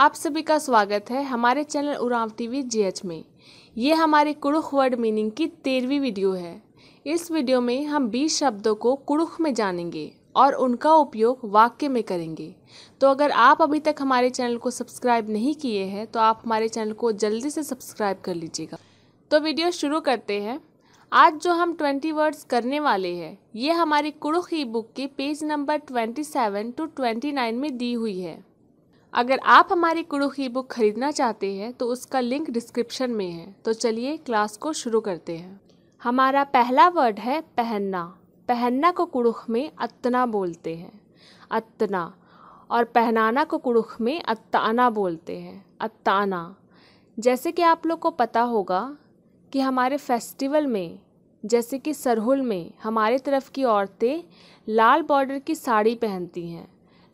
आप सभी का स्वागत है हमारे चैनल उड़ाव टीवी जीएच में ये हमारी कुड़ुख वर्ड मीनिंग की तेरहवीं वीडियो है इस वीडियो में हम 20 शब्दों को कुड़ुख में जानेंगे और उनका उपयोग वाक्य में करेंगे तो अगर आप अभी तक हमारे चैनल को सब्सक्राइब नहीं किए हैं तो आप हमारे चैनल को जल्दी से सब्सक्राइब कर लीजिएगा तो वीडियो शुरू करते हैं आज जो हम ट्वेंटी वर्ड्स करने वाले हैं ये हमारी कुड़ुख ई बुक के page number twenty seven to twenty nine में दी हुई है अगर आप हमारी कुड़ुख ई बुक खरीदना चाहते हैं तो उसका लिंक डिस्क्रिप्शन में है तो चलिए क्लास को शुरू करते हैं हमारा पहला वर्ड है पहनना पहनना को कुड़ुख में अतना बोलते हैं अतना और पहनाना को कुड़ुख में अताना बोलते हैं अताना जैसे कि आप लोग को पता होगा कि हमारे फेस्टिवल में जैसे कि सरहुल में हमारे तरफ की औरतें लाल बॉर्डर की साड़ी पहनती हैं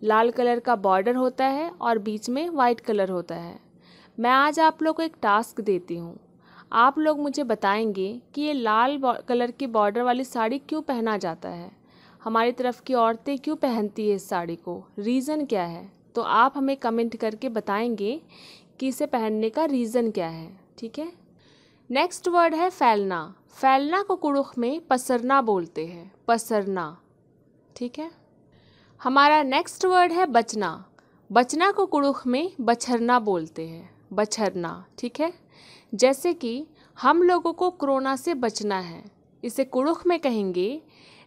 लाल कलर का बॉर्डर होता है और बीच में वाइट कलर होता है मैं आज आप लोग को एक टास्क देती हूँ आप लोग मुझे बताएंगे कि ये लाल कलर की बॉर्डर वाली साड़ी क्यों पहना जाता है हमारी तरफ की औरतें क्यों पहनती है इस साड़ी को रीज़न क्या है तो आप हमें कमेंट करके बताएंगे कि इसे पहनने का रीज़न क्या है ठीक है नेक्स्ट वर्ड है फैलना फैलना को कुड़ुख में पसरना बोलते हैं पसरना ठीक है हमारा नेक्स्ट वर्ड है बचना बचना को कुड़ुख में बछरना बोलते हैं बछरना ठीक है जैसे कि हम लोगों को कोरोना से बचना है इसे कुड़ुख में कहेंगे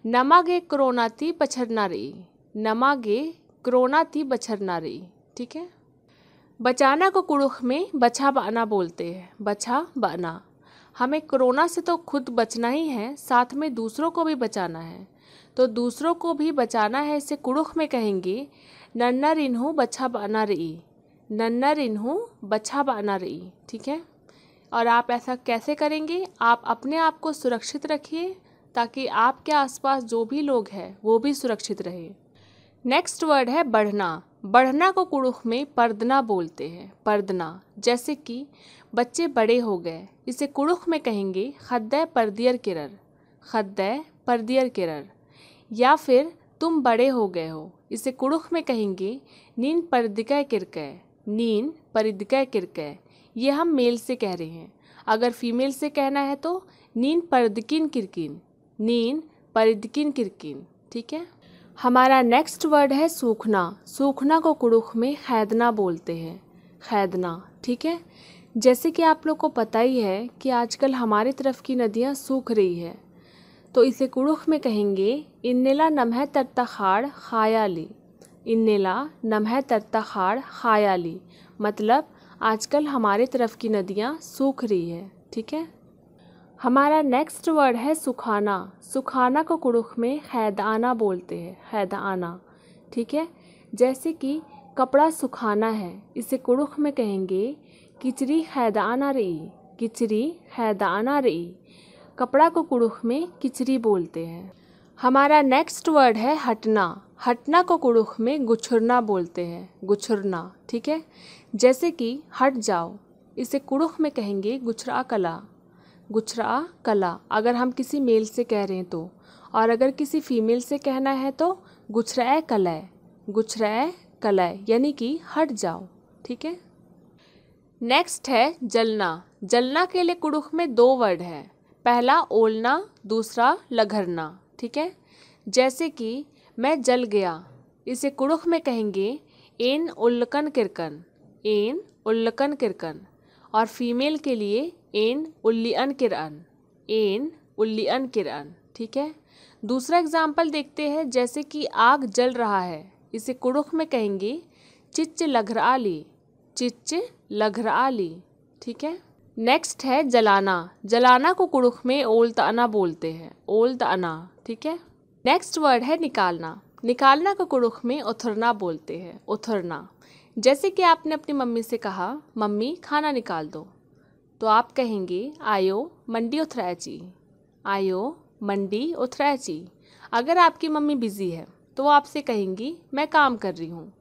नमागे कोरोना थी बछरना रही गे कोरोना थी बछरना रही ठीक है बचाना को कुड़ुख में बछा बना बोलते हैं बछा बना हमें कोरोना से तो खुद बचना ही है साथ में दूसरों को भी बचाना है तो दूसरों को भी बचाना है इसे कुड़ुख में कहेंगे नन्ना रिन्हू बच्छा बाना रई नन्ना रिन्हू बछा बाना रई ठीक है और आप ऐसा कैसे करेंगे आप अपने आप को सुरक्षित रखिए ताकि आपके आसपास जो भी लोग हैं वो भी सुरक्षित रहे नेक्स्ट वर्ड है बढ़ना बढ़ना को कुड़ुख में पर्दना बोलते हैं पर्दना जैसे कि बच्चे बड़े हो गए इसे कुड़ुख में कहेंगे खद्द परदियर किरर खद्द परदियर किरर या फिर तुम बड़े हो गए हो इसे कुड़ुख में कहेंगे नीन परिदिकय किरकय नीन परिदिकय किरकय ये हम मेल से कह रहे हैं अगर फीमेल से कहना है तो नीन परदकिन किरकिन नीन परिदकिन किरकिन ठीक है हमारा नेक्स्ट वर्ड है सूखना सूखना को कुड़ुख में खैदना बोलते हैं खैदना ठीक है जैसे कि आप लोग को पता ही है कि आजकल हमारी तरफ की नदियाँ सूख रही है तो इसे कुड़ुख में कहेंगे इन्नेला नमह तरतखाड़ खायाली इन्नेला नमह तरतखाड़ खायाली मतलब आजकल हमारे तरफ की नदियाँ सूख रही है ठीक है हमारा नेक्स्ट वर्ड है सुखाना सुखाना को कुड़ुख में खैदाना बोलते हैं खैदाना ठीक है जैसे कि कपड़ा सुखाना है इसे कुड़ुख में कहेंगे किचरी खैदाना रही किचरी खैदाना रही कपड़ा को कुड़ुख में किचरी बोलते हैं हमारा नेक्स्ट वर्ड है हटना हटना को कुड़ुख में गुछुरना बोलते हैं गुछुरना ठीक है जैसे कि हट जाओ इसे कुड़ुख में कहेंगे गुछरा कला गुछरा कला अगर हम किसी मेल से कह रहे हैं तो और अगर किसी फीमेल से कहना है तो गुछरा कलय गुछरा कलय यानी कि हट जाओ ठीक है नेक्स्ट है जलना जलना के लिए कुड़ुख में दो वर्ड है पहला ओलना दूसरा लघरना ठीक है जैसे कि मैं जल गया इसे कुड़ुख में कहेंगे एन उल्लकन किरकन एन उल्लकन किरकन और फीमेल के लिए एन उल्लियन किरअन एन उल्लियन किरअन ठीक है दूसरा एग्जाम्पल देखते हैं जैसे कि आग जल रहा है इसे कुड़ुख में कहेंगे चिच्च लघराली चिच्च लघराली ठीक है नेक्स्ट है जलाना जलाना को कुड़ुख में ओल तना बोलते हैं ओल तना ठीक है नेक्स्ट वर्ड है निकालना निकालना को कुड़ुख में उथरना बोलते हैं उथरना जैसे कि आपने अपनी मम्मी से कहा मम्मी खाना निकाल दो तो आप कहेंगे आयो मंडी उथराची आयो मंडी उथराची अगर आपकी मम्मी बिज़ी है तो वो आपसे कहेंगी मैं काम कर रही हूँ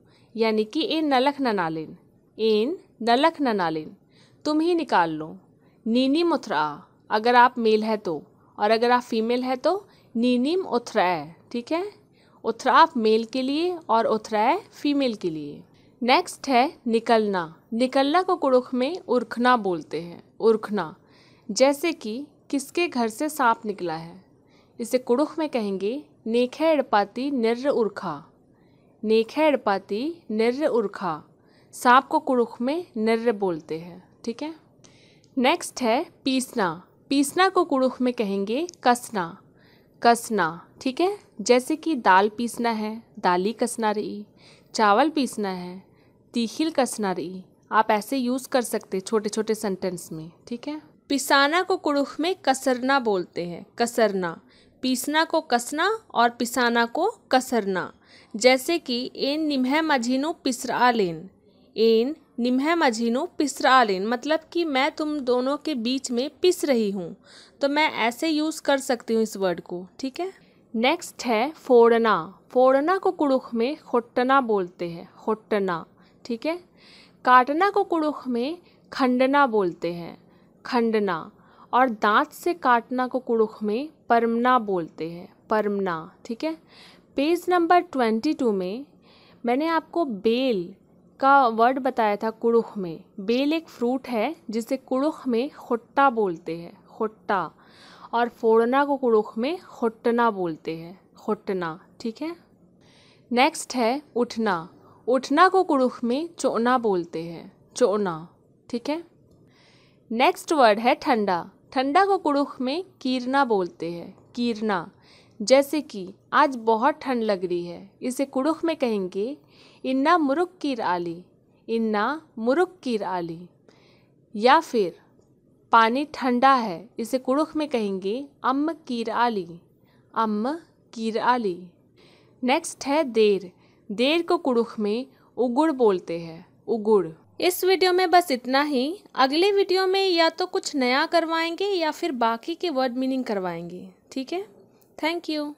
यानी कि इन नलख ननालिन इन नलख ननालिन तुम ही निकाल लो नीनिम उथरा अगर आप मेल है तो और अगर आप फीमेल तो, है तो नीनीम उथरा ठीक है उथरा आप मेल के लिए और उथरा फीमेल के लिए नेक्स्ट है निकलना निकलना को कुड़ुख में उर्खना बोलते हैं उर्खना जैसे कि किसके घर से सांप निकला है इसे कुड़ुख में कहेंगे नेखा अड़पाती निर्र उर्खा नेखा अड़पाती निर्र उर्खा सांप को कुड़ुख में निर्र बोलते हैं ठीक है नेक्स्ट है पीसना पीसना को कुड़ुख में कहेंगे कसना कसना ठीक है जैसे कि दाल पीसना है दाली कसना रही चावल पीसना है तीखिल कसना रही आप ऐसे यूज़ कर सकते छोटे छोटे सेंटेंस में ठीक है पिसाना को कुड़ुख में कसरना बोलते हैं कसरना पीसना को कसना और पिसाना को कसरना जैसे कि एन निम्ह मझीनो पिसरा लेन एन निम्ह मझीनो पिसरालिन मतलब कि मैं तुम दोनों के बीच में पिस रही हूँ तो मैं ऐसे यूज़ कर सकती हूँ इस वर्ड को ठीक है नेक्स्ट है फोड़ना फोड़ना को कुड़ुख में खोटना बोलते हैं खोटना ठीक है काटना को कुड़ुख में खंडना बोलते हैं खंडना और दांत से काटना को कुड़ुख में परमना बोलते हैं परमना ठीक है पेज नंबर ट्वेंटी टू में मैंने आपको बेल का वर्ड बताया था कुड़ुख में बेल एक फ्रूट है जिसे कुड़ुख में खुट्टा बोलते हैं खुट्टा और फोड़ना को कुड़ुख में खुट्टना बोलते हैं खुट्टना ठीक है नेक्स्ट है उठना उठना को कुड़ुख में चोना बोलते हैं चोना ठीक है नेक्स्ट वर्ड है ठंडा ठंडा को कुड़ुख में कीरना बोलते हैं कीरना जैसे कि आज बहुत ठंड लग रही है इसे कुड़ुख में कहेंगे इन्ना मुरुक कीर आली इन्ना मुरुक कीर आली या फिर पानी ठंडा है इसे कुड़ुख में कहेंगे अम्म कीर आली अम्म कीर आली नेक्स्ट है देर देर को कुड़ुख में उगुड़ बोलते हैं उगुड़ इस वीडियो में बस इतना ही अगले वीडियो में या तो कुछ नया करवाएंगे या फिर बाकी के वर्ड मीनिंग करवाएंगे ठीक है Thank you.